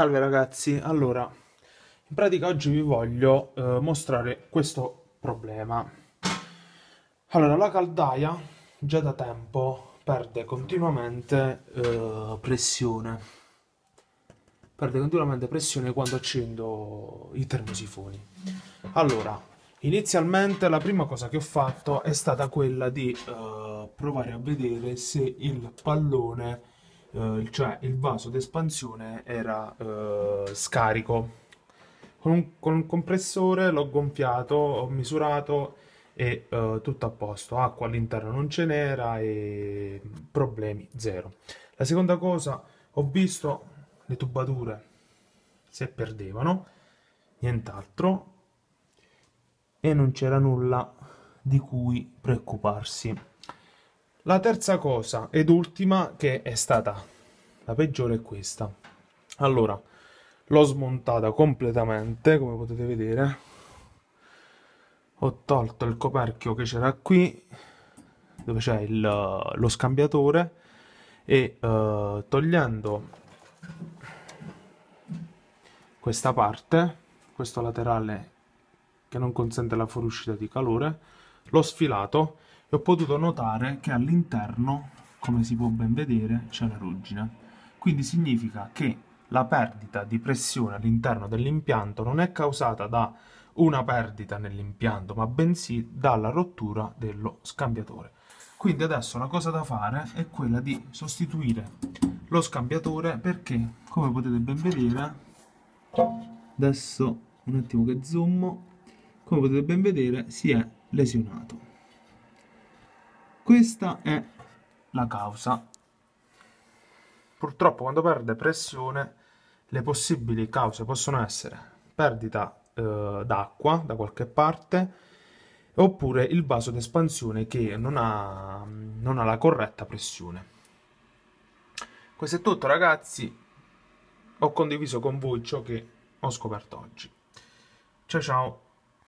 Salve ragazzi, allora, in pratica oggi vi voglio eh, mostrare questo problema. Allora, la caldaia già da tempo perde continuamente eh, pressione, perde continuamente pressione quando accendo i termosifoni. Allora, inizialmente la prima cosa che ho fatto è stata quella di eh, provare a vedere se il pallone eh, cioè il vaso d'espansione era eh, scarico. Con un, con un, compressore l'ho gonfiato, ho misurato e eh, tutto a posto, acqua all'interno non ce n'era e problemi zero. La seconda cosa, ho visto le tubature se perdevano, nient'altro, e non c'era nulla di cui preoccuparsi. La terza cosa ed ultima che è stata la peggiore è questa. Allora, l'ho smontata completamente, come potete vedere. Ho tolto il coperchio che c'era qui, dove c'è lo scambiatore, e eh, togliendo questa parte, questo laterale che non consente la fuoriuscita di calore, l'ho sfilato e ho potuto notare che all'interno, come si può ben vedere, c'è la ruggine. Quindi significa che la perdita di pressione all'interno dell'impianto non è causata da una perdita nell'impianto, ma bensì dalla rottura dello scambiatore. Quindi adesso la cosa da fare è quella di sostituire lo scambiatore perché, come potete ben vedere, adesso un attimo che zoom, come potete ben vedere si è lesionato. Questa è la causa. Purtroppo quando perde pressione le possibili cause possono essere perdita eh, d'acqua da qualche parte oppure il vaso d'espansione che non ha, non ha la corretta pressione. Questo è tutto ragazzi, ho condiviso con voi ciò che ho scoperto oggi. Ciao ciao!